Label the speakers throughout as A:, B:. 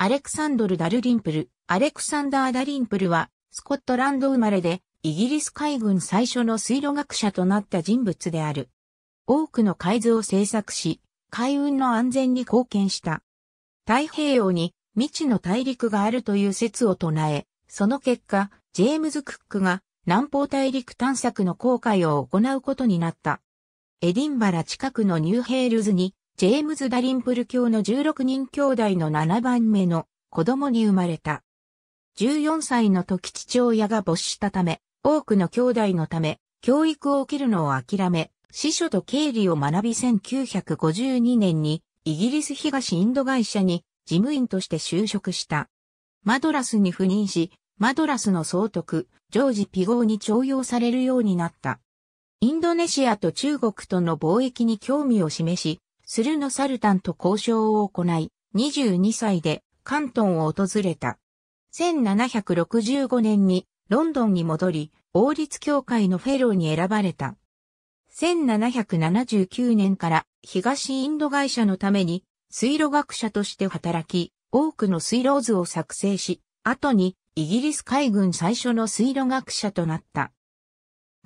A: アレクサンドル・ダルリンプル。アレクサンダー・ダリンプルは、スコットランド生まれで、イギリス海軍最初の水路学者となった人物である。多くの海図を制作し、海運の安全に貢献した。太平洋に未知の大陸があるという説を唱え、その結果、ジェームズ・クックが南方大陸探索の航海を行うことになった。エディンバラ近くのニューヘールズにジェームズ・ダリンプル教の16人兄弟の7番目の子供に生まれた。14歳の時父親が没したため、多くの兄弟のため、教育を受けるのを諦め、司書と経理を学び1952年にイギリス東インド会社に事務員として就職した。マドラスに赴任し、マドラスの総督、ジョージ・ピゴーに徴用されるようになった。インドネシアと中国との貿易に興味を示し、スルノサルタンと交渉を行い、22歳で関東を訪れた。1765年にロンドンに戻り、王立協会のフェローに選ばれた。1779年から東インド会社のために水路学者として働き、多くの水路図を作成し、後にイギリス海軍最初の水路学者となった。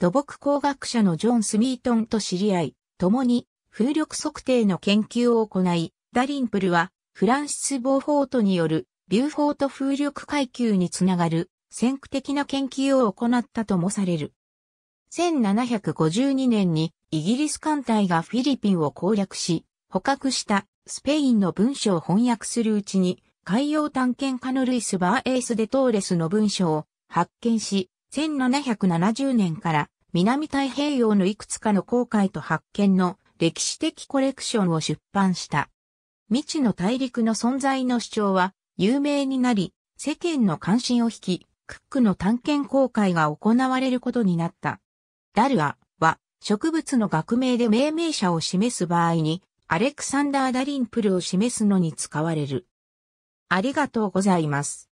A: 土木工学者のジョン・スミートンと知り合い、共に風力測定の研究を行い、ダリンプルはフランシス・ボーフォートによるビューフォート風力階級につながる先駆的な研究を行ったともされる。1752年にイギリス艦隊がフィリピンを攻略し、捕獲したスペインの文章を翻訳するうちに、海洋探検家のルイス・バーエース・デ・トーレスの文章を発見し、1770年から南太平洋のいくつかの航海と発見の歴史的コレクションを出版した。未知の大陸の存在の主張は有名になり、世間の関心を引き、クックの探検公開が行われることになった。ダルアは植物の学名で命名者を示す場合に、アレクサンダー・ダリンプルを示すのに使われる。ありがとうございます。